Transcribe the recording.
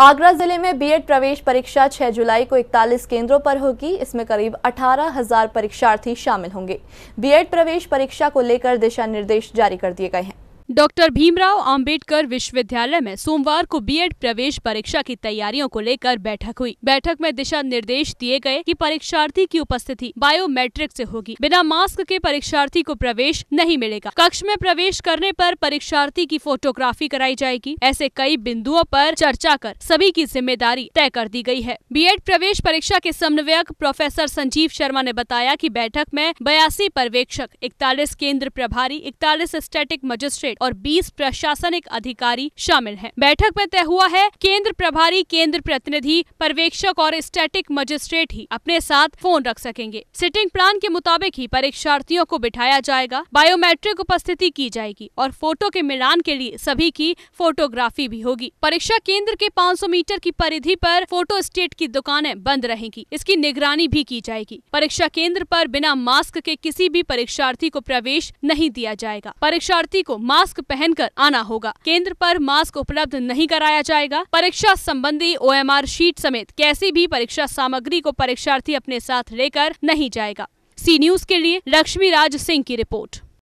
आगरा जिले में बीएड प्रवेश परीक्षा 6 जुलाई को 41 केंद्रों पर होगी इसमें करीब अठारह हजार परीक्षार्थी शामिल होंगे बीएड प्रवेश परीक्षा को लेकर दिशा निर्देश जारी कर दिए गए हैं डॉक्टर भीमराव अंबेडकर विश्वविद्यालय में सोमवार को बीएड प्रवेश परीक्षा की तैयारियों को लेकर बैठक हुई बैठक में दिशा निर्देश दिए गए कि परीक्षार्थी की उपस्थिति बायोमेट्रिक से होगी बिना मास्क के परीक्षार्थी को प्रवेश नहीं मिलेगा कक्ष में प्रवेश करने पर परीक्षार्थी की फोटोग्राफी कराई जाएगी ऐसे कई बिंदुओं आरोप चर्चा कर सभी की जिम्मेदारी तय कर दी गयी है बी प्रवेश परीक्षा के समन्वयक प्रोफेसर संजीव शर्मा ने बताया की बैठक में बयासी पर्यवेक्षक इकतालीस केंद्र प्रभारी इकतालीस स्टेटिक मजिस्ट्रेट और 20 प्रशासनिक अधिकारी शामिल हैं। बैठक में तय हुआ है केंद्र प्रभारी केंद्र प्रतिनिधि पर्यवेक्षक और स्टैटिक मजिस्ट्रेट ही अपने साथ फोन रख सकेंगे सिटिंग प्लान के मुताबिक ही परीक्षार्थियों को बिठाया जाएगा बायोमेट्रिक उपस्थिति की जाएगी और फोटो के मिलान के लिए सभी की फोटोग्राफी भी होगी परीक्षा केंद्र के पाँच मीटर की परिधि आरोप फोटो स्टेट की दुकानें बंद रहेंगी इसकी निगरानी भी की जाएगी परीक्षा केंद्र पर बिना मास्क के किसी भी परीक्षार्थी को प्रवेश नहीं दिया जाएगा परीक्षार्थी को मास्क मास्क पहनकर आना होगा केंद्र पर मास्क उपलब्ध नहीं कराया जाएगा परीक्षा संबंधी ओएमआर शीट समेत कैसी भी परीक्षा सामग्री को परीक्षार्थी अपने साथ लेकर नहीं जाएगा सी न्यूज के लिए लक्ष्मी राज सिंह की रिपोर्ट